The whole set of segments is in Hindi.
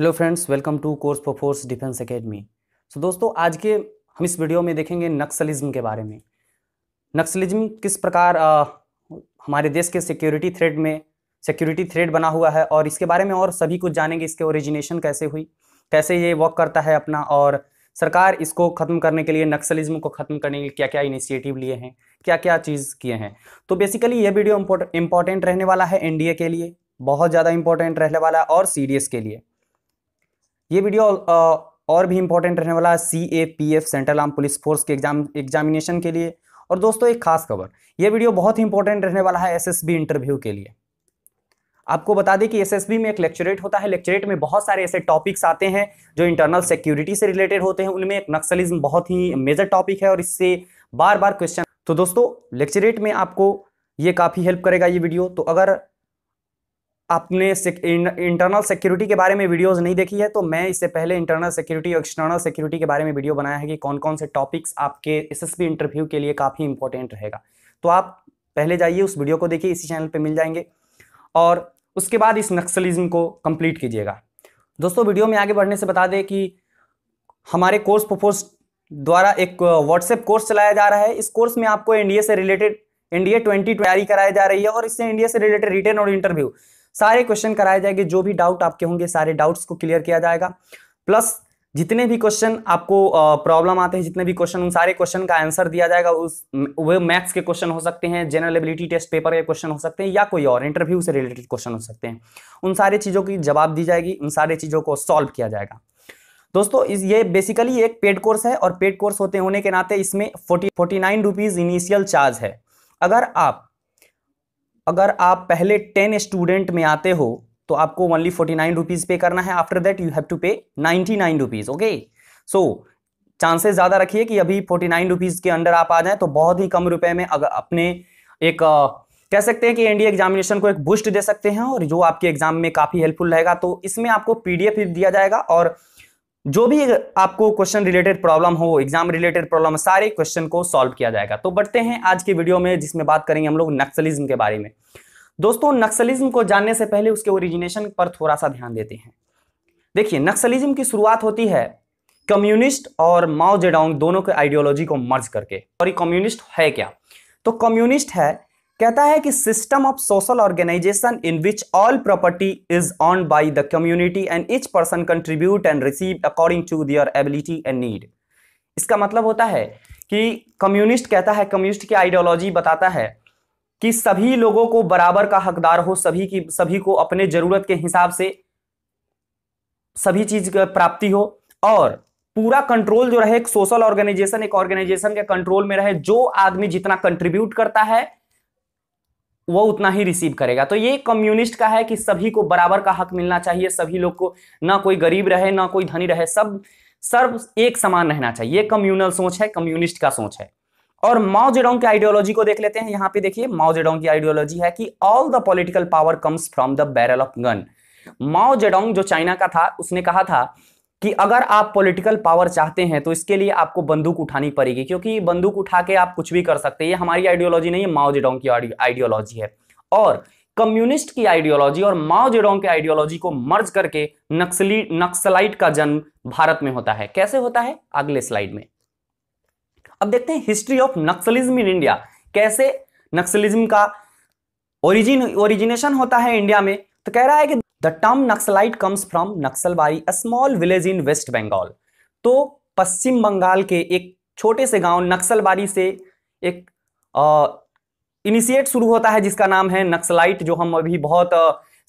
hello friends welcome to course for force defence academy so दोस्तों आज के हम इस वीडियो में देखेंगे नक्सलिज्म के बारे में नक्सलिज्म किस प्रकार आ, हमारे देश के सिक्योरिटी थ्रेड में सिक्योरिटी थ्रेड बना हुआ है और इसके बारे में और सभी कुछ जानेंगे इसके ओरिजिनेशन कैसे हुई कैसे ये वर्क करता है अपना और सरकार इसको ख़त्म करने के लिए नक्सलिज्म को ख़त्म करने के लिए क्या क्या इनिशिएटिव लिए हैं क्या क्या चीज़ किए हैं तो बेसिकली ये वीडियो इंपॉर्टेंट रहने वाला है एनडीए के लिए बहुत ज़्यादा इंपॉर्टेंट रहने वाला है और सीडीएस के लिए ये वीडियो और भी इंपॉर्टेंट रहने वाला है C A P F central arm police force के एग्जाम एग्जामिनेशन के लिए और दोस्तों एक खास खबर ये वीडियो बहुत ही इंपॉर्टेंट रहने वाला है एसएसबी इंटरव्यू के लिए आपको बता दें कि एसएसबी में एक लेक्चरेट होता है लेक्चरेट में बहुत सारे ऐसे टॉपिक्स आते हैं जो इंटरनल सिक्योरिटी से रिलेटेड होते हैं उनमें एक नक्सलिज्म बहुत ही मेजर टॉपिक है और इससे बार बार क्वेश्चन तो दोस्तों लेक्चरेट में आपको ये काफ़ी हेल्प करेगा ये वीडियो तो अगर आपने इंटरनल सिक्योरिटी के बारे में वीडियोस नहीं देखी है तो मैं इससे पहले इंटरनल सिक्योरिटी और एक्सटर्नल सिक्योरिटी के बारे में वीडियो बनाया है कि कौन कौन से टॉपिक्स आपके एसएसबी इंटरव्यू के लिए काफ़ी इंपॉर्टेंट रहेगा तो आप पहले जाइए उस वीडियो को देखिए इसी चैनल पर मिल जाएंगे और उसके बाद इस नक्सलिज्म को कंप्लीट कीजिएगा दोस्तों वीडियो में आगे बढ़ने से बता दें कि हमारे कोर्स प्रपोज द्वारा एक व्हाट्सएप कोर्स चलाया जा रहा है इस कोर्स में आपको एनडीए से रिलेटेड एनडीए ट्वेंटी तैयारी कराई जा रही है और इससे एनडीए से रिलेटेड रिटर्न और इंटरव्यू सारे क्वेश्चन कराए जाएंगे जो भी डाउट आपके होंगे सारे डाउट्स को क्लियर किया जाएगा प्लस जितने भी क्वेश्चन आपको प्रॉब्लम आते हैं जितने भी क्वेश्चन उन सारे क्वेश्चन का आंसर दिया जाएगा उस वे मैथ्स के क्वेश्चन हो सकते हैं जनरल एबिलिटी टेस्ट पेपर के क्वेश्चन हो सकते हैं या कोई और इंटरव्यू से रिलेटेड क्वेश्चन हो सकते हैं उन सारे चीज़ों की जवाब दी जाएगी उन सारे चीज़ों को सॉल्व किया जाएगा दोस्तों इस ये बेसिकली एक पेड कोर्स है और पेड कोर्स होते होने के नाते इसमें forty forty nine rupees initial charge है अगर आप अगर आप पहले टेन स्टूडेंट में आते हो तो आपको only forty nine rupees pay करना है after that you have to pay ninety nine rupees okay so chances ज़्यादा रखिए कि अभी फोर्टी नाइन रुपीज़ के अंडर आप आ जाए तो बहुत ही कम रुपए में अगर अपने एक आ, कह सकते हैं कि एनडीए एग्जामिनेशन को एक बूस्ट दे सकते हैं और जो आपके एग्जाम में काफ़ी हेल्पफुल रहेगा तो इसमें आपको पीडीएफ दिया जाएगा और जो भी आपको क्वेश्चन रिलेटेड प्रॉब्लम हो एग्जाम रिलेटेड प्रॉब्लम सारे क्वेश्चन को सॉल्व किया जाएगा तो बढ़ते हैं आज के वीडियो में जिसमें बात करेंगे हम लोग नक्सलिज्म के बारे में दोस्तों नक्सलिज्म को जानने से पहले उसके ओरिजिनेशन पर थोड़ा सा ध्यान देते हैं देखिए नक्सलिज्म की शुरुआत होती है कम्युनिस्ट और माओ जेडोंग दोनों के आइडियोलॉजी को मर्ज करके और ये कम्युनिस्ट है क्या तो कम्युनिस्ट है कहता है कि system of social organisation in which all property is owned by the community and each person contribute and receive according to their ability and need इसका मतलब होता है कि कम्युनिस्ट कहता है कम्युनिस्ट की आइडियोलॉजी बताता है कि सभी लोगों को बराबर का हकदार हो सभी की सभी को अपने जरूरत के हिसाब से सभी चीज प्राप्ति हो और पूरा कंट्रोल जो रहे एक सोशल ऑर्गेनाइजेशन एक ऑर्गेनाइजेशन के कंट्रोल में रहे जो आदमी जितना कंट्रीब्यूट करता है वो उतना ही रिसीव करेगा तो ये कम्युनिस्ट का है कि सभी को बराबर का हक मिलना चाहिए सभी लोग को ना कोई गरीब रहे ना कोई धनी रहे सब सर्व एक समान रहना चाहिए ये कम्युनल सोच है कम्युनिस्ट का सोच है और माओ जेडोंग की आइडियोलॉजी को देख लेते हैं यहाँ पे देखिए माओ की आइडियोलॉजी है कि all the political power comes from the barrel of gun Mao जो चाइना का था उसने कहा था कि अगर आप पॉलिटिकल पावर चाहते हैं तो इसके लिए आपको बंदूक उठानी पड़ेगी क्योंकि बंदूक उठा के आप कुछ भी कर सकते हैं ये हमारी आइडियोलॉजी नहीं है माओ जेडोंग की आइडियोलॉजी है और कम्युनिस्ट की आइडियोलॉजी और माओ जेडोंग के आइडियोलॉजी को मर्ज करके नक्सली नक्सलाइट का जन्म भारत में होता है कैसे होता है अगले स्लाइड में अब देखते हैं history of naxalism in India कैसे नक्सलिज्म का ओरिजिन ओरिजिनेशन होता है इंडिया में तो कह रहा है कि the term naxalite comes from Naxalbari a small village in west Bengal तो पश्चिम बंगाल के एक छोटे से गांव नक्सलबारी से एक इनिशिएट शुरू होता है जिसका नाम है नक्सलाइट जो हम अभी बहुत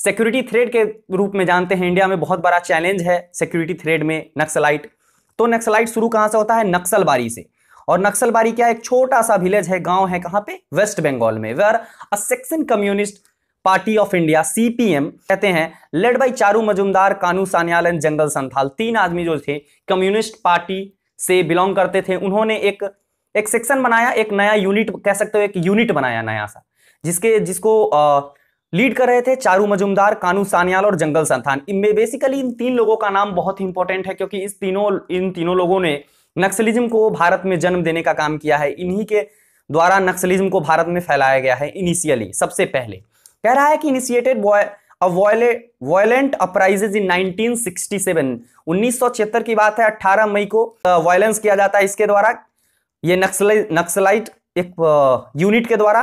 सिक्योरिटी थ्रेड के रूप में जानते हैं इंडिया में बहुत बड़ा चैलेंज है सिक्योरिटी थ्रेड में नक्सलाइट तो नक्सलाइट शुरू कहाँ से होता है नक्सलबारी से और नक्सलबारी क्या एक छोटा सा विलेज है गांव है कहाँ पे वेस्ट बंगाल में where a section communist party of India CPM कहते हैं led by Charu Majumdar Kanu Sanyal and Jangal Santhal तीन आदमी जो थे कम्युनिस्ट पार्टी से बिलोंग करते थे उन्होंने एक एक सेक्शन बनाया एक नया यूनिट कह सकते हो एक यूनिट बनाया नया सा जिसके जिसको आ, लीड कर रहे थे चारू मजुमदार कानू सान्याल और जंगल संथान इनमें बेसिकली इन तीन लोगों का नाम बहुत ही इंपॉर्टेंट है क्योंकि इस तीनों इन तीनों लोगों ने नक्सलिज्म को भारत में जन्म देने का काम किया है इन्हीं के द्वारा नक्सलिज्म को भारत में फैलाया गया है इनिशियली सबसे पहले कह रहा है कि इनिशिएटेड वॉयलेंट अपराइजेज इन 1967 1976 की बात है 18 मई को वायलेंस किया जाता है इसके द्वारा ये नक्सलाई नक्सलाइट एक यूनिट के द्वारा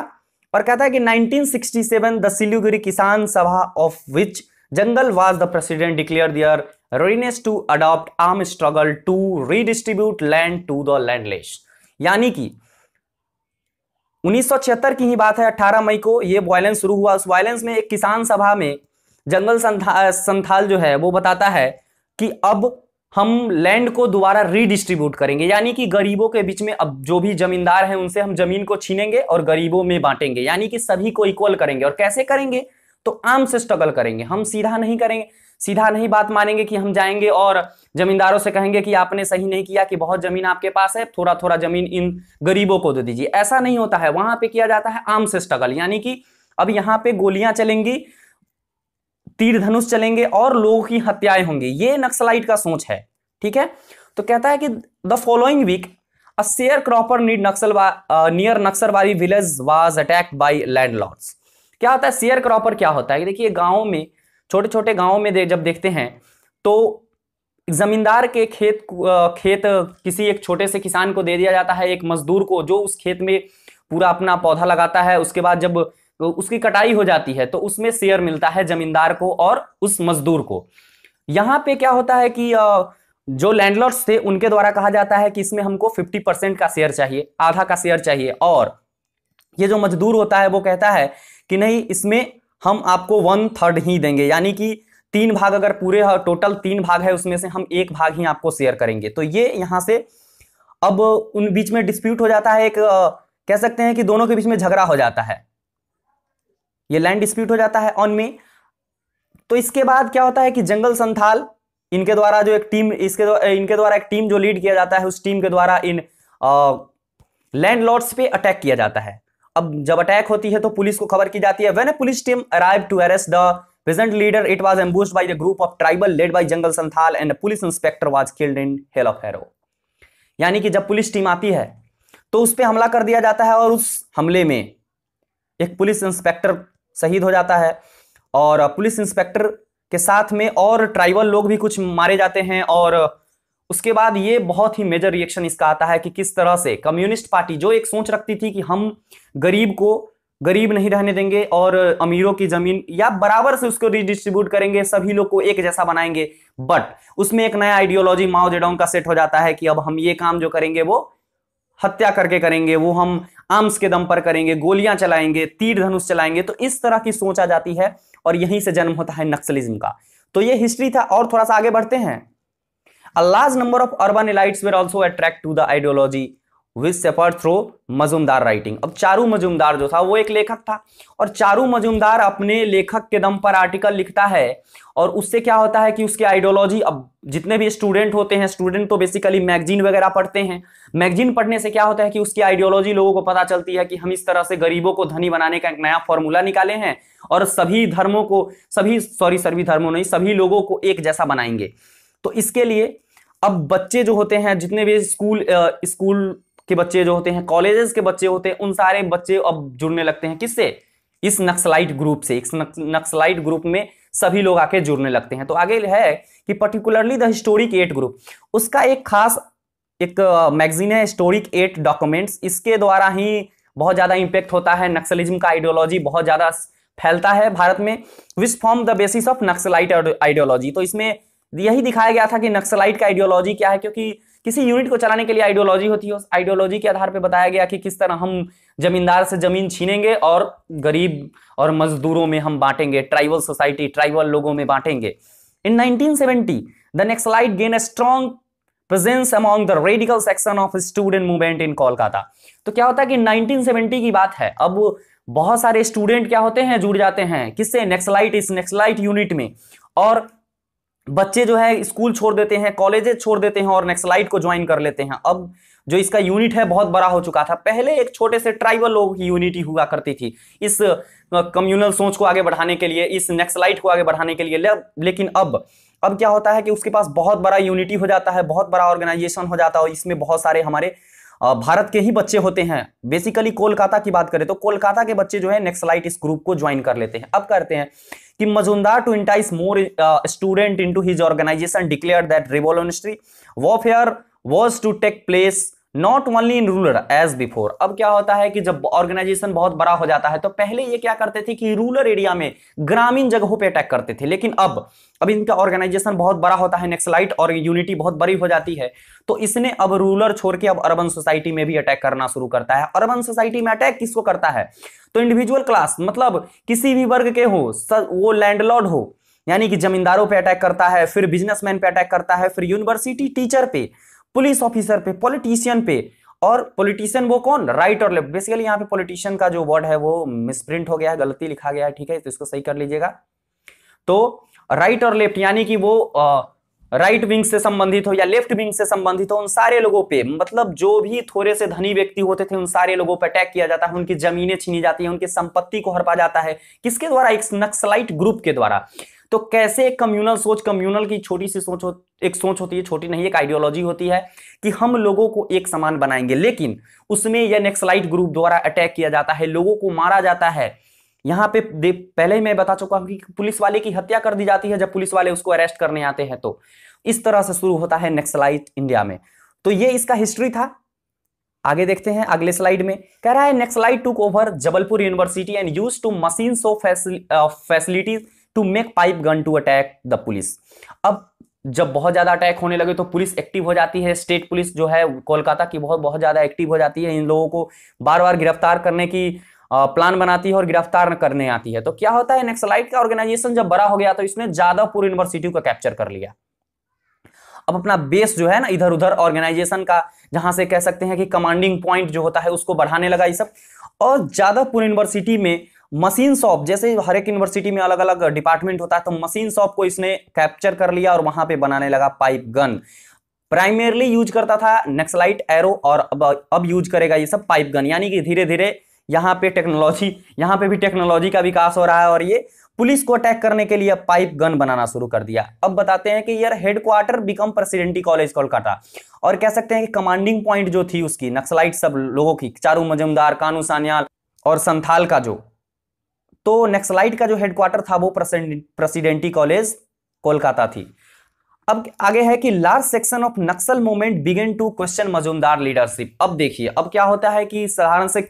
और कहता है कि 1967 seven the Siliguri Kisan Sabha of which Jangal was the president declare their readiness to adopt arm struggle to redistribute land to the landless यानी कि 1976 की ही बात है 18 मई को ये वायलेंस शुरू हुआ उस वायलेंस में एक किसान सभा में जंगल संथा, संथाल जो है वो बताता है कि अब हम लैंड को दोबारा रीडिस्ट्रीब्यूट करेंगे यानी कि गरीबों के बीच में अब जो भी जमींदार हैं उनसे हम जमीन को छीनेंगे और गरीबों में बांटेंगे यानी कि सभी को इक्वल करेंगे और कैसे करेंगे तो आम से स्ट्रगल करेंगे हम सीधा नहीं करेंगे सीधा नहीं बात मानेंगे कि हम जाएंगे और जमींदारों से कहेंगे कि आपने सही नहीं किया कि बहुत जमीन आपके पास है थोड़ा थोड़ा जमीन इन गरीबों को दे दीजिए ऐसा नहीं होता है वहां पे किया जाता है आम से स्ट्रगल यानी कि अब यहाँ पे गोलियां चलेंगी तीर धनुष चलेंगे और लोगों की हत्याएं होंगी ये नक्सलाइट का सोच है ठीक है तो कहता है कि the following week a sharecropper need naxal near Naxalbari village was attacked by land क्या होता है शेयर क्रॉपर क्या होता है देखिए गाँव में छोटे छोटे गाँव में दे, जब देखते हैं तो जमींदार के खेत खेत किसी एक छोटे से किसान को दे दिया जाता है एक मजदूर को जो उस खेत में पूरा अपना पौधा लगाता है उसके बाद जब उसकी कटाई हो जाती है तो उसमें शेयर मिलता है जमींदार को और उस मजदूर को यहाँ पे क्या होता है कि जो लैंडलॉर्ड्स थे उनके द्वारा कहा जाता है कि इसमें हमको 50 परसेंट का शेयर चाहिए आधा का शेयर चाहिए और ये जो मजदूर होता है वो कहता है कि नहीं इसमें हम आपको वन थर्ड ही देंगे यानी कि तीन भाग अगर पूरे टोटल तीन भाग है उसमें से हम एक भाग ही आपको शेयर करेंगे तो ये यहाँ से अब उन बीच में डिस्प्यूट हो जाता है एक कह सकते हैं कि दोनों के बीच में झगड़ा हो जाता है ये लैंड डिस्प्यूट हो जाता है ऑन में तो इसके बाद क्या होता है कि जंगल संथाल इनके द्वारा जो एक टीम इसके द्वारा इनके द्वारा एक टीम जो लीड किया जाता है उस टीम के द्वारा इन लैंड लॉर्ड्स पे अटैक किया जाता है अब जब अटैक होती है तो पुलिस को खबर की जाती है when a police team arrive to arrest the peasant leader it was ambush by the group of tribal led by Jangal Santhal and police inspector was killed in hail of arrows यानी कि जब पुलिस टीम आती है तो उस पर हमला कर दिया जाता है और उस हमले में एक पुलिस इंस्पेक्टर शहीद हो जाता है और पुलिस इंस्पेक्टर के साथ में और ट्राइबल लोग भी कुछ मारे जाते हैं और उसके बाद ये बहुत ही मेजर रिएक्शन इसका आता है कि किस तरह से कम्युनिस्ट पार्टी जो एक सोच रखती थी कि हम गरीब को गरीब नहीं रहने देंगे और अमीरों की जमीन या बराबर से उसको रिडिस्ट्रीब्यूट करेंगे सभी लोग को एक जैसा बनाएंगे बट उसमें एक नया आइडियोलॉजी माओ जेडोंग का सेट हो जाता है कि अब हम ये काम जो करेंगे वो हत्या करके करेंगे वो हम आर्म्स के दम पर करेंगे गोलियां चलाएंगे तीर धनुष चलाएंगे तो इस तरह की सोच आ जाती है और यहीं से जन्म होता है नक्सलिज्म का तो ये हिस्ट्री था और थोड़ा सा आगे बढ़ते हैं A large number of urban elites were also attracted to the ideology which spread through Majumdar writing अब चारू मजुमदार जो था वो एक लेखक था और चारू मजुमदार अपने लेखक के दम पर आर्टिकल लिखता है और उससे क्या होता है कि उसके आइडियोलॉजी अब जितने भी स्टूडेंट होते हैं स्टूडेंट तो बेसिकली मैगजीन वगैरह पढ़ते हैं मैगजीन पढ़ने से क्या होता है कि उसकी आइडियोलॉजी लोगों को पता चलती है कि हम इस तरह से गरीबों को धनी बनाने का एक नया फॉर्मूला निकाले हैं और सभी धर्मों को सभी सॉरी सभी धर्मों नहीं सभी लोगों को एक जैसा बनाएंगे तो इसके लिए अब बच्चे जो होते हैं जितने भी स्कूल स्कूल के बच्चे जो होते हैं कॉलेजेस के बच्चे होते हैं उन सारे बच्चे अब जुड़ने लगते हैं किससे इस नक्सलाइट ग्रुप से इस नक्सलाइट ग्रुप में सभी लोग आके जुड़ने लगते हैं तो आगे है कि particularly the historic eight group उसका एक खास एक मैगजीन है हिस्टोरिक एट डॉक्यूमेंट्स इसके द्वारा ही बहुत ज़्यादा इंपैक्ट होता है नक्सलिज्म का आइडियोलॉजी बहुत ज़्यादा फैलता है भारत में which form the basis of naxalite ideology तो इसमें यही दिखाया गया था कि नक्सलाइट का आइडियोलॉजी क्या है क्योंकि किसी यूनिट को चलाने के लिए आइडियोलॉजी होती है उस आइडियोलॉजी के आधार पर बताया गया कि किस तरह हम जमींदार से जमीन छीनेंगे और गरीब और मजदूरों में हम बांटेंगे ट्राइबल सोसाइटी ट्राइबल लोगों में बांटेंगे in 1970 the gain a strong presence among the radical section of student movement in Kolkata तो क्या होता है कि सेवेंटी की बात है अब बहुत सारे स्टूडेंट क्या होते हैं जुड़ जाते हैं किससे नेक्सलाइट इस नेक्सलाइट यूनिट में और बच्चे जो है स्कूल छोड़ देते हैं कॉलेजेस छोड़ देते हैं और नेक्सलाइट को ज्वाइन कर लेते हैं अब जो इसका यूनिट है बहुत बड़ा हो चुका था पहले एक छोटे से ट्राइबल लोगों की यूनिटी हुआ करती थी इस कम्युनल सोच को आगे बढ़ाने के लिए इस नेक्सलाइट को आगे बढ़ाने के लिए ले, लेकिन अब अब क्या होता है कि उसके पास बहुत बड़ा यूनिटी हो जाता है बहुत बड़ा ऑर्गेनाइजेशन हो जाता है और इसमें बहुत सारे हमारे भारत के ही बच्चे होते हैं बेसिकली कोलकाता की बात करें तो कोलकाता के बच्चे जो है नेक्सलाइट इस ग्रुप को ज्वाइन कर लेते हैं अब करते हैं कि Majumdar to entice more student into his organisation declare that revolutionary warfare was to take place not only in rural as before अब क्या होता है कि जब ऑर्गेनाइजेशन बहुत बड़ा हो जाता है तो पहले ये क्या करते थे कि रूलर एरिया में ग्रामीण जगहों पे अटैक करते थे लेकिन अब अब इनका ऑर्गेनाइजेशन बहुत बड़ा होता है नेक्सलाइट और यूनिटी बहुत बड़ी हो जाती है तो इसने अब रूलर छोड़ के अब अर्बन सोसाइटी में भी अटैक करना शुरू करता है अर्बन सोसाइटी में अटैक किसको करता है तो इंडिविजुअल क्लास मतलब किसी भी वर्ग के हो वो लैंडलॉर्ड हो यानी कि जमींदारों पे अटैक करता है फिर बिजनेसमैन पे अटैक करता है फिर यूनिवर्सिटी टीचर पे पुलिस ऑफिसर पे पॉलिटिशियन पे और पॉलिटिशियन वो कौन राइट और लेफ्ट बेसिकली यहाँ पे पॉलिटिशियन का जो वर्ड है वो मिसप्रिंट हो गया है गलती लिखा गया है ठीक है तो इसको सही कर लीजिएगा तो राइट और लेफ्ट यानी कि वो आ, राइट विंग से संबंधित हो या लेफ्ट विंग से संबंधित हो उन सारे लोगों पे मतलब जो भी थोड़े से धनी व्यक्ति होते थे उन सारे लोगों पर अटैक किया जाता है उनकी जमीनें छीनी जाती है उनकी संपत्ति को हड़पा जाता है किसके द्वारा एक नक्सलाइट ग्रुप के द्वारा तो कैसे एक कम्युनल सोच कम्युनल की छोटी सी सोच एक सोच होती है छोटी नहीं एक आइडियोलॉजी होती है कि हम लोगों को एक समान बनाएंगे लेकिन उसमें यह नेक्सलाइट ग्रुप द्वारा अटैक किया जाता है लोगों को मारा जाता है यहाँ पे पहले ही मैं बता चुका हूं कि पुलिस वाले की हत्या कर दी जाती है जब पुलिस वाले उसको अरेस्ट करने आते हैं तो इस तरह से शुरू होता है नेक्सलाइट इंडिया में तो ये इसका हिस्ट्री था आगे देखते हैं अगले स्लाइड में कह रहा है naxalite took over Jabalpur university and use to machine shop facilities to make pipe gun to attack the police अब जब बहुत ज्यादा अटैक होने लगे तो पुलिस एक्टिव हो जाती है स्टेट पुलिस जो है कोलकाता की बहुत बहुत ज्यादा एक्टिव हो जाती है इन लोगों को बार बार गिरफ्तार करने की प्लान बनाती है और गिरफ्तार करने आती है तो क्या होता है नेक्सलाइट का ऑर्गेनाइजेशन जब बड़ा हो गया तो इसने जादवपुर यूनिवर्सिटी को कैप्चर कर लिया अब अपना बेस जो है ना इधर उधर ऑर्गेनाइजेशन का जहां से कह सकते हैं कि कमांडिंग पॉइंट जो होता है उसको बढ़ाने लगा ये सब और जादवपुर यूनिवर्सिटी में मशीन शॉप जैसे हर एक यूनिवर्सिटी में अलग अलग डिपार्टमेंट होता है तो मशीन शॉप को इसने कैप्चर कर लिया और वहां पे बनाने लगा पाइप गन प्राइमरली यूज करता था नेक्सलाइट एरो और अब अब यूज करेगा ये सब पाइप गन यानी कि धीरे धीरे यहाँ पे टेक्नोलॉजी यहाँ पे भी टेक्नोलॉजी का विकास हो रहा है और ये पुलिस को अटैक करने के लिए पाइप गन बनाना शुरू कर दिया अब बताते हैं कि यार headquarter become presidency college Kolkata और कह सकते हैं कि कमांडिंग पॉइंट जो थी उसकी नक्सलाइट सब लोगों की चारू मजुमदार कानू सान्याल और संथाल का जो तो नक्सलाइट का जो हेडक्वार्टर था वो प्रेसिडेंटी कॉलेज कोलकाता थी अब आगे है कि large section of naxal movement began to question Majumdar leadership अब देखिए अब क्या होता है कि साधारण से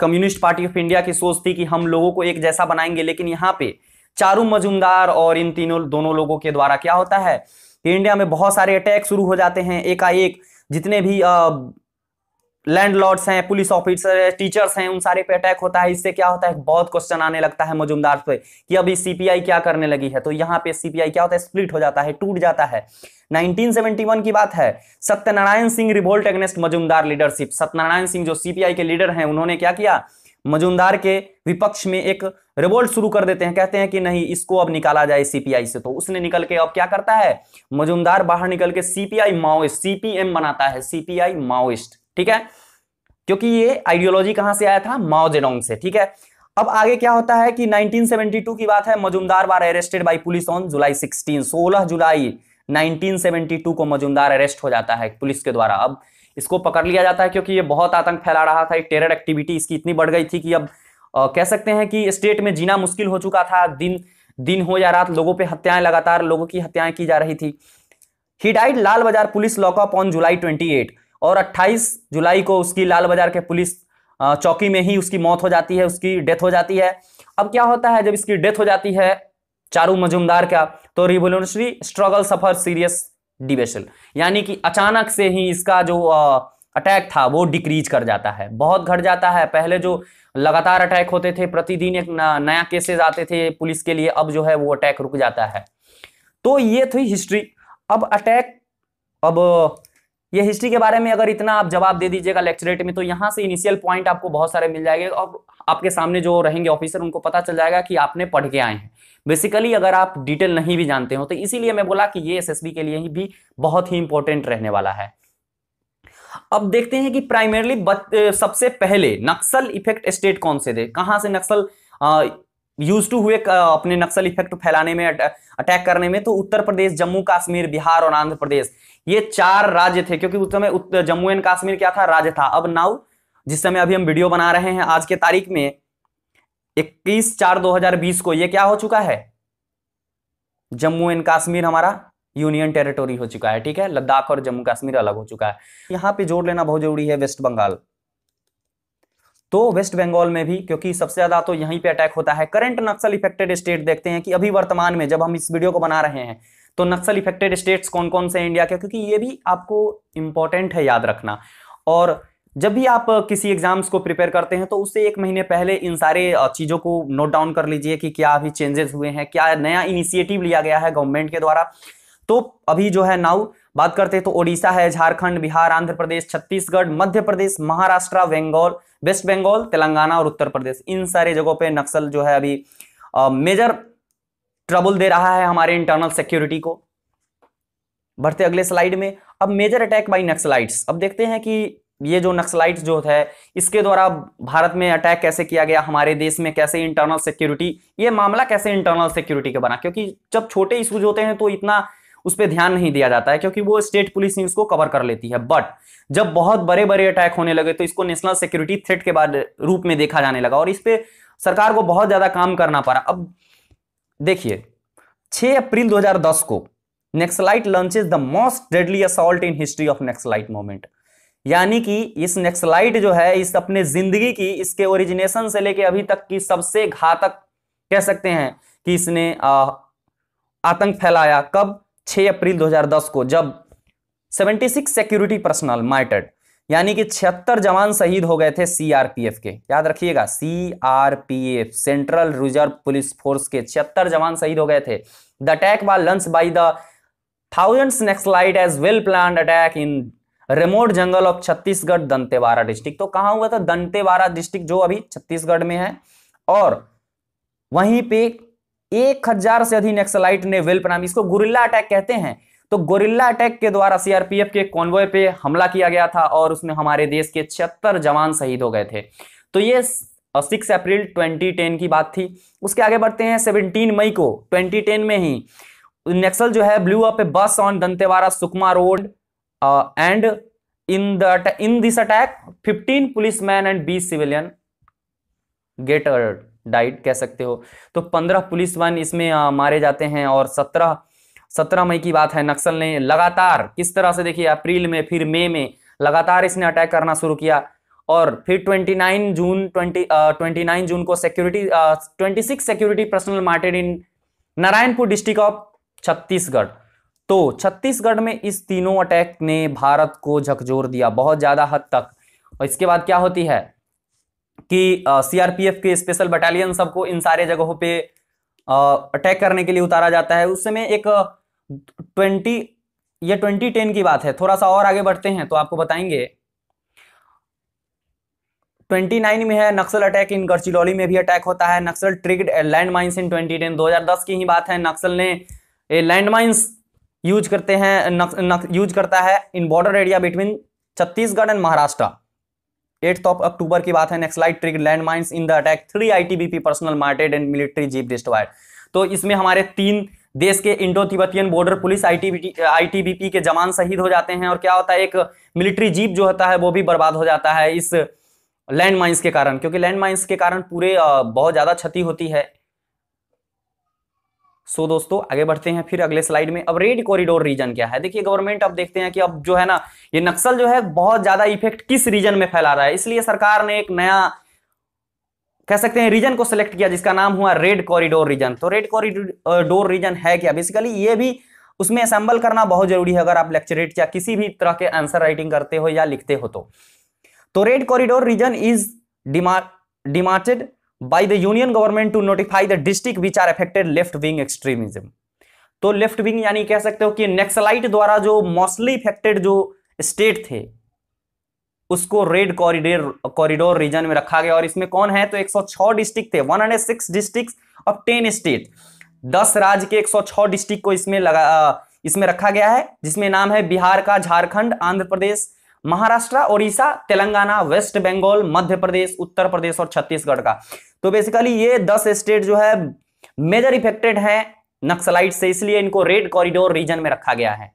कम्युनिस्ट पार्टी ऑफ इंडिया की सोच थी कि हम लोगों को एक जैसा बनाएंगे लेकिन यहाँ पे चारू मजुमदार और इन तीनों दोनों लोगों के द्वारा क्या होता है कि इंडिया में बहुत सारे अटैक शुरू हो जाते हैं एकाएक जितने भी लैंडलॉर्ड्स हैं पुलिस ऑफिसर है टीचर्स हैं उन सारे पे अटैक होता है इससे क्या होता है बहुत क्वेश्चन आने लगता है मजुमदार पे कि अभी सीपीआई क्या करने लगी है तो यहाँ पे सीपीआई क्या होता है स्प्लिट हो जाता है टूट जाता है 1971 की बात है Satyanarayan Singh revolt against Majumdar leadership Satyanarayan Singh जो सीपीआई के लीडर हैं उन्होंने क्या किया मजुमदार के विपक्ष में एक रिवोल्ट शुरू कर देते हैं कहते हैं कि नहीं इसको अब निकाला जाए सीपीआई से तो उसने निकल के अब क्या करता है मजुमदार बाहर निकल के सीपीआई माओइस्ट सीपीएम बनाता है सीपीआई माओइस्ट ठीक है क्योंकि ये आइडियोलॉजी कहां से आया था माओजेडोंग से ठीक है अब आगे क्या होता है कि 1972 की बात है Majumdar was arrested by police on July 16 16 जुलाई 1972 को मजुमदार अरेस्ट हो जाता है पुलिस के द्वारा अब इसको पकड़ लिया जाता है क्योंकि ये बहुत आतंक फैला रहा था टेरर एक्टिविटी इसकी इतनी बढ़ गई थी कि अब आ, कह सकते हैं कि स्टेट में जीना मुश्किल हो चुका था दिन दिन हो या रात लोगों पर हत्याएं लगातार लोगों की हत्याएं की जा रही थी ही died Lal Bazar police lockup on July twenty eight और 28 जुलाई को उसकी लाल बाजार के पुलिस चौकी में ही उसकी मौत हो जाती है उसकी डेथ हो जाती है अब क्या होता है जब इसकी डेथ हो जाती है चारू मजुमदार का तो revolutionary struggle suffer serious division यानी कि अचानक से ही इसका जो अटैक था वो डिक्रीज कर जाता है बहुत घट जाता है पहले जो लगातार अटैक होते थे प्रतिदिन एक नया केसेस आते थे पुलिस के लिए अब जो है वो अटैक रुक जाता है तो ये थी हिस्ट्री अब अटैक अब ये हिस्ट्री के बारे में अगर इतना आप जवाब दे दीजिएगा लेक्चरेट में तो यहाँ से इनिशियल पॉइंट आपको बहुत सारे मिल जाएंगे और आपके सामने जो रहेंगे ऑफिसर उनको पता चल जाएगा कि आपने पढ़ के आए हैं बेसिकली अगर आप डिटेल नहीं भी जानते हो तो इसीलिए मैं बोला कि ये एस के लिए ही भी बहुत ही इंपॉर्टेंट रहने वाला है अब देखते हैं कि प्राइमरली सबसे पहले नक्सल इफेक्ट स्टेट कौन से थे कहां से नक्सल यूज टू हुए अपने नक्सल इफेक्ट फैलाने में अटैक करने में तो उत्तर प्रदेश जम्मू कश्मीर बिहार और आंध्र प्रदेश ये चार राज्य थे क्योंकि उस समय जम्मू एंड कश्मीर क्या था राज्य था अब नाउ जिस समय अभी हम वीडियो बना रहे हैं आज के तारीख में 21 चार 2020 को ये क्या हो चुका है जम्मू एंड कश्मीर हमारा यूनियन टेरिटोरी हो चुका है ठीक है लद्दाख और जम्मू कश्मीर अलग हो चुका है यहाँ पे जोड़ लेना बहुत जरूरी है वेस्ट बंगाल तो वेस्ट बंगाल में भी क्योंकि सबसे ज़्यादा तो यहीं पे अटैक होता है करंट नक्सल इफेक्टेड स्टेट देखते हैं कि अभी वर्तमान में जब हम इस वीडियो को बना रहे हैं तो नक्सल इफेक्टेड स्टेट्स कौन कौन से इंडिया के क्योंकि ये भी आपको इंपॉर्टेंट है याद रखना और जब भी आप किसी एग्जाम्स को प्रिपेयर करते हैं तो उससे एक महीने पहले इन सारे चीज़ों को नोट डाउन कर लीजिए कि क्या अभी चेंजेस हुए हैं क्या नया इनिशिएटिव लिया गया है गवर्नमेंट के द्वारा तो अभी जो है नाउ बात करते हैं तो ओडिशा है झारखंड बिहार आंध्र प्रदेश छत्तीसगढ़ मध्य प्रदेश महाराष्ट्र बंगाल वेस्ट बंगाल तेलंगाना और उत्तर प्रदेश इन सारे जगहों पे नक्सल जो है अभी मेजर ट्रबल दे रहा है हमारे इंटरनल सिक्योरिटी को बढ़ते अगले स्लाइड में अब मेजर अटैक बाई नक्सलाइट्स अब देखते हैं कि ये जो नक्सलाइट जो है इसके द्वारा भारत में अटैक कैसे किया गया हमारे देश में कैसे इंटरनल सिक्योरिटी ये मामला कैसे इंटरनल सिक्योरिटी का बना क्योंकि जब छोटे इशूज होते हैं तो इतना उस पर ध्यान नहीं दिया जाता है क्योंकि वो स्टेट पुलिस ही उसको कवर कर लेती है बट जब बहुत बड़े बड़े अटैक होने लगे तो इसको नेशनल सिक्योरिटी थ्रेट के बाद रूप में देखा जाने लगा और इस पर सरकार को बहुत ज़्यादा काम करना पड़ा अब देखिए 6 अप्रैल 2010 को naxalite launches the most deadly assault in history of naxalite movement यानी कि इस नेक्सलाइट जो है इस अपने जिंदगी की इसके ओरिजिनेशन से लेके अभी तक की सबसे घातक कह सकते हैं कि इसने आ, आतंक फैलाया कब 6 अप्रैल 2010 को जब 76 सिक्योरिटी पर्सनल मार्टर्ड यानी कि छिहत्तर जवान शहीद हो गए थे सीआरपीएफ के याद रखिएगा CRPF central reserve police force के छिहत्तर जवान शहीद हो गए थे the attack was launch by the thousands naxalite as well plan attack in remote jungle of Chhattisgarh Dantewada district तो कहा हुआ था दंतेवाड़ा डिस्ट्रिक्ट जो अभी छत्तीसगढ़ में है और वहीं पे एक हजार से अधिक नक्सलाइट ने वेल प्रणाम इसको गुरिल्ला अटैक कहते हैं तो गोरिल्ला अटैक के द्वारा सीआरपीएफ के कॉन्वॉय पे हमला किया गया था और उसमें हमारे देश के छिहत्तर जवान शहीद हो गए थे तो ये सिक्स अप्रैल 2010 की बात थी उसके आगे बढ़ते हैं 17 मई को 2010 में ही नेक्सल जो है blew up bus on Dantewada Sukma road and in the in this attack 15 policemen and 20 civilian gathered died कह सकते हो तो पंद्रह पुलिस वन इसमें आ, मारे जाते हैं और सत्रह सत्रह मई की बात है नक्सल ने लगातार किस तरह से देखिए अप्रैल में फिर मई में लगातार इसने अटैक करना शुरू किया और फिर 29 जून 20 ट्वेंटी नाइन जून को security twenty six security personnel martyred in Narayanpur district of Chhattisgarh तो छत्तीसगढ़ में इस तीनों अटैक ने भारत को झकझोर दिया बहुत ज्यादा हद तक और इसके बाद क्या होती है कि सीआरपीएफ के स्पेशल बटालियन सबको इन सारे जगहों पे अटैक करने के लिए उतारा जाता है उस समय एक ट्वेंटी या ट्वेंटी टेन की बात है थोड़ा सा और आगे बढ़ते हैं तो आपको बताएंगे ट्वेंटी नाइन में है नक्सल अटैक इन गढ़चिलौली में भी अटैक होता है naxal triggered land mines in twenty ten दो की ही बात है नक्सल ने लैंड माइन्स यूज करते हैं नक, नक, यूज करता है in border area between Chhattisgarh and Maharashtra eighth of October की बात है naxalite trigger land mines in the attack three ITBP personnel martyred and military jeep destroyed तो इसमें हमारे तीन देश के Indo Tibetan border police ITBP के जवान शहीद हो जाते हैं और क्या होता है एक मिलिट्री जीप जो होता है वो भी बर्बाद हो जाता है इस लैंड माइन्स के कारण क्योंकि लैंड माइन्स के कारण पूरे बहुत ज़्यादा क्षति होती है सो दोस्तों आगे बढ़ते हैं फिर अगले स्लाइड में अब रेड कॉरिडोर रीजन क्या है देखिए गवर्नमेंट अब देखते हैं कि अब जो है ना ये नक्सल जो है बहुत ज्यादा इफेक्ट किस रीजन में फैला रहा है इसलिए सरकार ने एक नया कह सकते हैं रीजन को सिलेक्ट किया जिसका नाम हुआ रेड कॉरिडोर रीजन तो रेड कॉरिडोर रीजन है क्या बेसिकली ये भी उसमें असेंबल करना बहुत जरूरी है अगर आप लेक्चरेट या किसी भी तरह के आंसर राइटिंग करते हो या लिखते हो तो red corridor region is demarcated by the union government to notify the district which are affected left wing extremism तो लेफ्ट विंग यानी कह सकते हो कि नेक्सलाइट द्वारा जो मोस्टली इफेक्टेड जो स्टेट थे उसको रेड कॉरिडोर कॉरिडोर रीजन में रखा गया और इसमें कौन है तो 106 डिस्ट्रिक्ट थे 106 डिस्ट्रिक्ट्स और 10 स्टेट 10 राज्य के 106 डिस्ट्रिक्ट को इसमें लगा इसमें रखा गया है जिसमें नाम है बिहार का झारखंड आंध्र प्रदेश महाराष्ट्र ओडिशा तेलंगाना वेस्ट बंगाल मध्य प्रदेश उत्तर प्रदेश और छत्तीसगढ़ का तो बेसिकली ये दस स्टेट जो है मेजर इफेक्टेड है नक्सलाइट से इसलिए इनको रेड कॉरिडोर रीजन में रखा गया है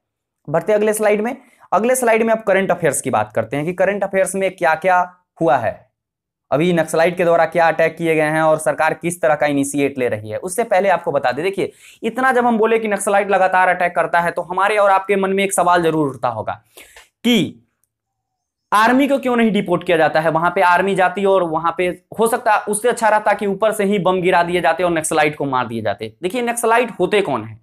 बढ़ते अगले स्लाइड में अगले स्लाइड में आप करंट अफेयर्स की बात करते हैं कि करंट अफेयर्स में क्या क्या हुआ है अभी नक्सलाइट के द्वारा क्या अटैक किए गए हैं और सरकार किस तरह का इनिशिएट ले रही है उससे पहले आपको बता दें देखिए इतना जब हम बोले कि नक्सलाइट लगातार अटैक करता है तो हमारे और आपके मन में एक सवाल जरूर उठता होगा कि आर्मी को क्यों नहीं डिपोर्ट किया जाता है वहां पे आर्मी जाती और वहां पे हो सकता है उससे अच्छा रहता कि ऊपर से ही बम गिरा दिए जाते और नक्सलाइट को मार दिए जाते देखिए नक्सलाइट होते कौन है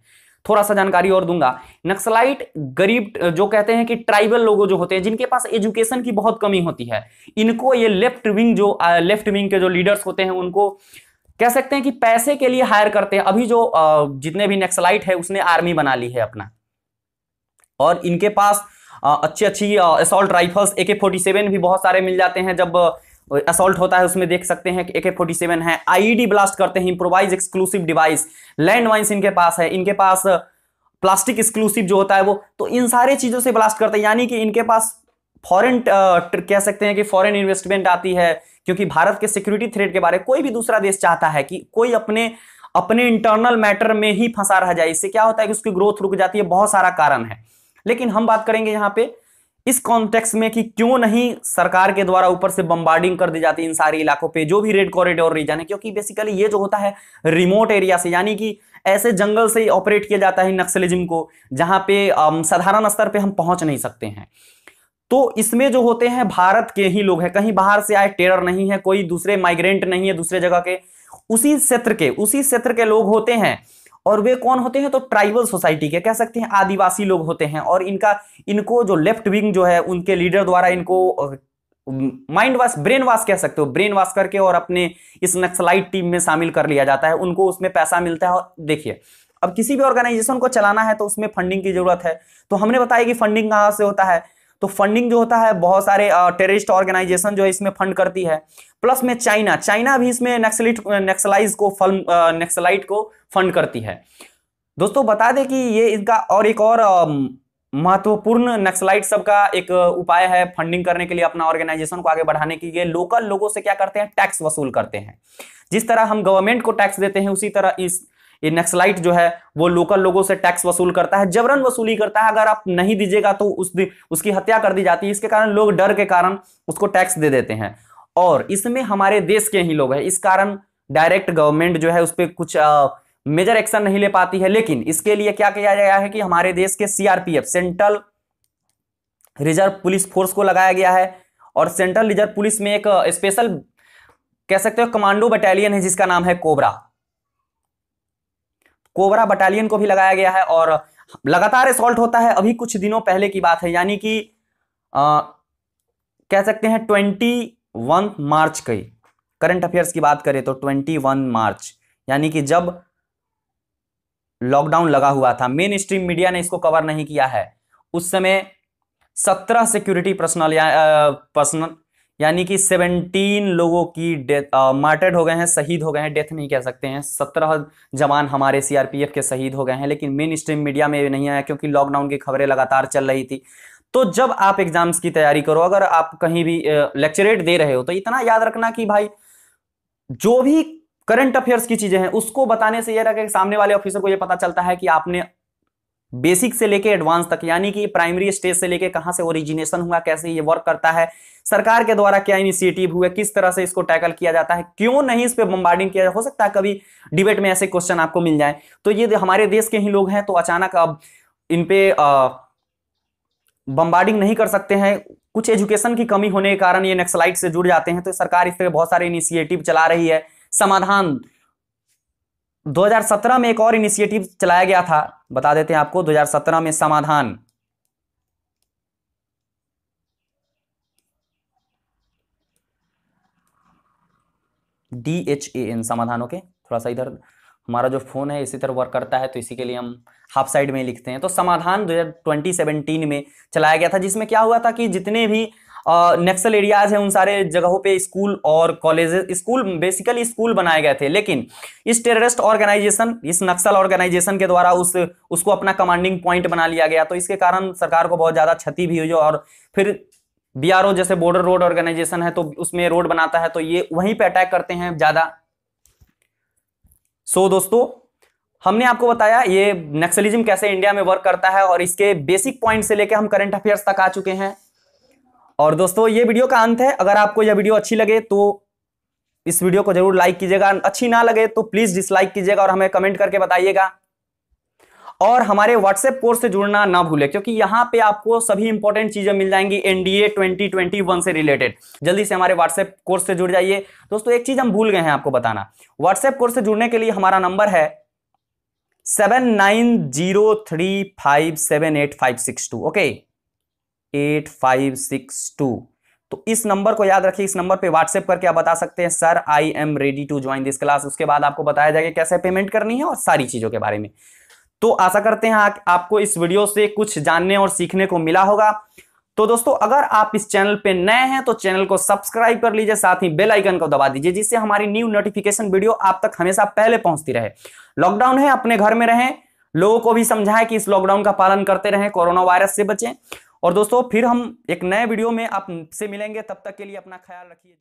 थोड़ा सा जानकारी और दूंगा नक्सलाइट गरीब जो कहते हैं कि ट्राइबल लोगों जो होते हैं जिनके पास एजुकेशन की बहुत कमी होती है इनको ये लेफ्ट विंग जो लेफ्ट विंग के जो लीडर्स होते हैं उनको कह सकते हैं कि पैसे के लिए हायर करते हैं अभी जो जितने भी नक्सलाइट है उसने आर्मी बना ली है अपना और इनके पास अच्छी अच्छी असोल्ट राइफल्स ए के फोर्टी सेवन भी बहुत सारे मिल जाते हैं जब असोल्ट होता है उसमें देख सकते हैं कि ए के फोर्टी सेवन है आईडी ब्लास्ट e करते हैं improvise explosive device land mines इनके पास है इनके पास प्लास्टिक एक्सक्लूसिव जो होता है वो तो इन सारे चीज़ों से ब्लास्ट करते हैं यानी कि इनके पास फॉरन कह सकते हैं कि फॉरन इन्वेस्टमेंट आती है क्योंकि भारत के सिक्योरिटी थ्रेट के बारे में कोई भी दूसरा देश चाहता है कि कोई अपने अपने इंटरनल मैटर में ही फंसा रह जाए इससे क्या होता है कि उसकी ग्रोथ रुक जाती है बहुत सारा कारण है लेकिन हम बात करेंगे यहाँ पे इस कॉन्टेक्स में कि क्यों नहीं सरकार के द्वारा ऊपर से बम्बार्डिंग कर दी जाती है इन सारे इलाकों पे जो भी रेड कॉरिडोर रीजन है क्योंकि बेसिकली ये जो होता है रिमोट एरिया से यानी कि ऐसे जंगल से ऑपरेट किया जाता है नक्सलिज्म को जहां पे साधारण स्तर पे हम पहुंच नहीं सकते हैं तो इसमें जो होते हैं भारत के ही लोग हैं कहीं बाहर से आए टेरर नहीं है कोई दूसरे माइग्रेंट नहीं है दूसरे जगह के उसी क्षेत्र के उसी क्षेत्र के लोग होते हैं और वे कौन होते हैं तो ट्राइबल सोसाइटी के कह सकते हैं आदिवासी लोग होते हैं और इनका इनको जो लेफ्ट विंग जो है उनके लीडर द्वारा इनको माइंड वाश ब्रेन वॉश कह सकते हो ब्रेन वॉश करके और अपने इस नक्सलाइट टीम में शामिल कर लिया जाता है उनको उसमें पैसा मिलता है और देखिए अब किसी भी ऑर्गेनाइजेशन को चलाना है तो उसमें फंडिंग की जरूरत है तो हमने बताया कि फंडिंग कहाँ से होता है तो फंडिंग जो होता है बहुत सारे टेररिस्ट ऑर्गेनाइजेशन जो है इसमें फंड करती है प्लस में चाइना चाइना भी इसमें नेक्सलिट नेक्सलाइज को फल नेक्सलाइट को फंड करती है दोस्तों बता दें कि ये इनका और एक और महत्वपूर्ण नक्सलाइट सबका एक उपाय है फंडिंग करने के लिए अपना ऑर्गेनाइजेशन को आगे बढ़ाने के लिए लोकल लोगों से क्या करते हैं टैक्स वसूल करते हैं जिस तरह हम गवर्नमेंट को टैक्स देते हैं उसी तरह इस ये नक्सलाइट जो है वो लोकल लोगों से टैक्स वसूल करता है जबरन वसूली करता है अगर आप नहीं दीजिएगा तो उस उसकी हत्या कर दी जाती है इसके कारण लोग डर के कारण उसको टैक्स दे देते हैं और इसमें हमारे देश के ही लोग हैं इस कारण डायरेक्ट गवर्नमेंट जो है उस पर कुछ आ, मेजर एक्शन नहीं ले पाती है लेकिन इसके लिए क्या किया गया है कि हमारे देश के CRPF central reserve police force को लगाया गया है और सेंट्रल रिजर्व पुलिस में एक स्पेशल कह सकते हो कमांडो बटालियन है जिसका नाम है कोबरा कोबरा बटालियन को भी लगाया गया है और लगातार असॉल्ट होता है अभी कुछ दिनों पहले की बात है यानी कि आ, कह सकते हैं ट्वेंटी वन मार्च कई करंट अफेयर्स की बात करें तो ट्वेंटी वन मार्च यानी कि जब लॉकडाउन लगा हुआ था मेन स्ट्रीम मीडिया ने इसको कवर नहीं किया है उस समय सत्रह सिक्योरिटी पर्सनल या पर्सनल यानी कि 17 लोगों की डेथ मार्टर्ड हो गए हैं शहीद हो गए हैं डेथ नहीं कह सकते हैं सत्रह जवान हमारे सीआरपीएफ के शहीद हो गए हैं लेकिन मेन स्ट्रीम मीडिया में नहीं आया क्योंकि लॉकडाउन की खबरें लगातार चल रही थी तो जब आप एग्जाम्स की तैयारी करो अगर आप कहीं भी लेक्चरेट दे रहे हो तो इतना याद रखना कि भाई जो भी करंट अफेयर्स की चीजें हैं उसको बताने से यह रखा सामने वाले ऑफिसर को यह पता चलता है कि आपने बेसिक से लेके एडवांस तक यानी कि प्राइमरी स्टेज से लेके कहां से ओरिजिनेशन हुआ कैसे ये वर्क करता है सरकार के द्वारा क्या इनिशिएटिव हुए किस तरह से इसको टैकल किया जाता है क्यों नहीं इस पर बम्बार्डिंग किया हो सकता है कभी डिबेट में ऐसे क्वेश्चन आपको मिल जाए तो ये हमारे देश के ही लोग हैं तो अचानक अब इनपे बम्बार्डिंग नहीं कर सकते हैं कुछ एजुकेशन की कमी होने के कारण ये नेक्सलाइट से जुड़ जाते हैं तो सरकार इस पर बहुत सारे इनिशिएटिव चला रही है समाधान 2017 में एक और इनिशिएटिव चलाया गया था बता देते हैं आपको 2017 में Samadhan D H A N Samadhan okay थोड़ा सा इधर हमारा जो फोन है इसी तरह वर्क करता है तो इसी के लिए हम हाफ साइड में लिखते हैं तो समाधान 2017 में चलाया गया था जिसमें क्या हुआ था कि जितने भी नेक्सल एरियाज हैं उन सारे जगहों पे स्कूल और कॉलेज स्कूल बेसिकली स्कूल बनाए गए थे लेकिन इस टेररिस्ट ऑर्गेनाइजेशन इस नक्सल ऑर्गेनाइजेशन के द्वारा उस उसको अपना कमांडिंग पॉइंट बना लिया गया तो इसके कारण सरकार को बहुत ज़्यादा क्षति भी हुई और फिर बी जैसे बॉर्डर रोड ऑर्गेनाइजेशन है तो उसमें रोड बनाता है तो ये वहीं पर अटैक करते हैं ज़्यादा सो so, दोस्तों हमने आपको बताया ये नक्सलिज्म कैसे इंडिया में वर्क करता है और इसके बेसिक पॉइंट से लेकर हम करंट अफेयर्स तक आ चुके हैं और दोस्तों ये वीडियो का अंत है अगर आपको यह वीडियो अच्छी लगे तो इस वीडियो को जरूर लाइक कीजिएगा अच्छी ना लगे तो प्लीज डिसलाइक कीजिएगा और हमें कमेंट करके बताइएगा और हमारे व्हाट्सएप कोर्स से जुड़ना ना भूले क्योंकि यहां पे आपको सभी इंपॉर्टेंट चीजें मिल जाएंगी एनडीए 2021 से रिलेटेड जल्दी से हमारे व्हाट्सएप कोर्स से जुड़ जाइए दोस्तों एक चीज हम भूल गए हैं आपको बताना व्हाट्सएप कोर्स से जुड़ने के लिए हमारा नंबर है seven nine zero three five seven eight five six two okay eight five six two तो इस नंबर को याद रखिए इस नंबर पे व्हाट्सएप करके आप बता सकते हैं sir I am ready to join this class उसके बाद आपको बताया जाएगा कैसे पेमेंट करनी है और सारी चीज़ों के बारे में तो आशा करते हैं आप, आपको इस वीडियो से कुछ जानने और सीखने को मिला होगा तो दोस्तों अगर आप इस चैनल पे नए हैं तो चैनल को सब्सक्राइब कर लीजिए साथ ही बेल आइकन को दबा दीजिए जिससे हमारी न्यू नोटिफिकेशन वीडियो आप तक हमेशा पहले पहुंचती रहे लॉकडाउन है अपने घर में रहें लोगों को भी समझाएं कि इस लॉकडाउन का पालन करते रहें कोरोना वायरस से बचें और दोस्तों फिर हम एक नए वीडियो में आपसे मिलेंगे तब तक के लिए अपना ख्याल रखिए